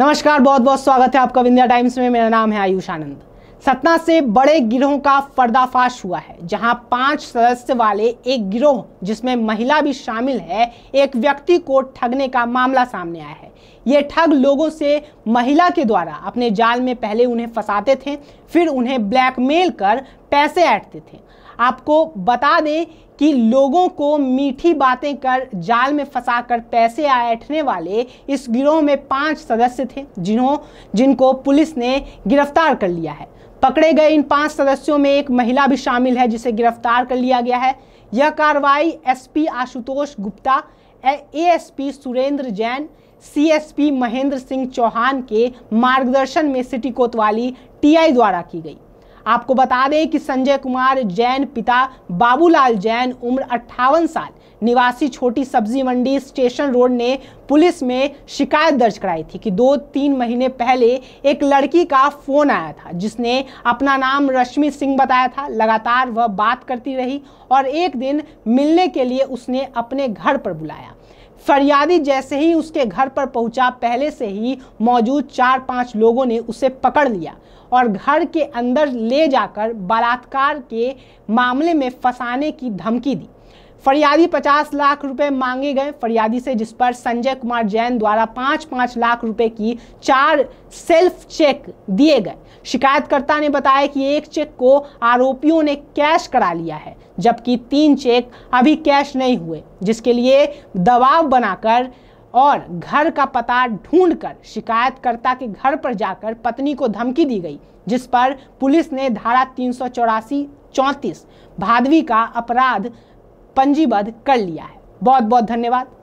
नमस्कार बहुत बहुत स्वागत है आपका विंध्या टाइम्स में मेरा नाम है आयुष आनंद सतना से बड़े गिरोह का पर्दाफाश हुआ है जहां पांच सदस्य वाले एक गिरोह जिसमें महिला भी शामिल है एक व्यक्ति को ठगने का मामला सामने आया है ये ठग लोगों से महिला के द्वारा अपने जाल में पहले उन्हें फंसाते थे फिर उन्हें ब्लैकमेल कर पैसे ऐटते थे आपको बता दें कि लोगों को मीठी बातें कर जाल में फंसा कर पैसे ऐठने वाले इस गिरोह में पांच सदस्य थे जिन्हों जिनको पुलिस ने गिरफ्तार कर लिया है पकड़े गए इन पांच सदस्यों में एक महिला भी शामिल है जिसे गिरफ्तार कर लिया गया है यह कार्रवाई SP Ashutosh Gupta ASP Surendra Jain CSP Mahendra Singh Chauhan के मार्गदर्शन में सिटी कोतवाली टीआई द्वारा की गई आपको बता दें कि संजय कुमार जैन पिता बाबूलाल जैन उम्र अट्ठावन साल निवासी छोटी सब्जी मंडी स्टेशन रोड ने पुलिस में शिकायत दर्ज कराई थी कि दो तीन महीने पहले एक लड़की का फ़ोन आया था जिसने अपना नाम रश्मि सिंह बताया था लगातार वह बात करती रही और एक दिन मिलने के लिए उसने अपने घर पर बुलाया फरियादी जैसे ही उसके घर पर पहुंचा पहले से ही मौजूद चार पांच लोगों ने उसे पकड़ लिया और घर के अंदर ले ले जाकर बलात्कार के मामले में फंसाने की धमकी दी फरियादी 50 लाख रुपए मांगे गए फरियादी से जिस पर संजय कुमार जैन द्वारा पाँच पाँच लाख रुपए की चार सेल्फ चेक दिए गए शिकायतकर्ता ने बताया कि एक चेक को आरोपियों ने कैश करा लिया है जबकि तीन चेक अभी कैश नहीं हुए जिसके लिए दबाव बनाकर और घर का पता ढूंढकर शिकायतकर्ता के घर पर जाकर पत्नी को धमकी दी गई जिस पर पुलिस ने धारा तीन सौ चौरासी चौंतीस भादवी का अपराध पंजीबद्ध कर लिया है बहुत बहुत धन्यवाद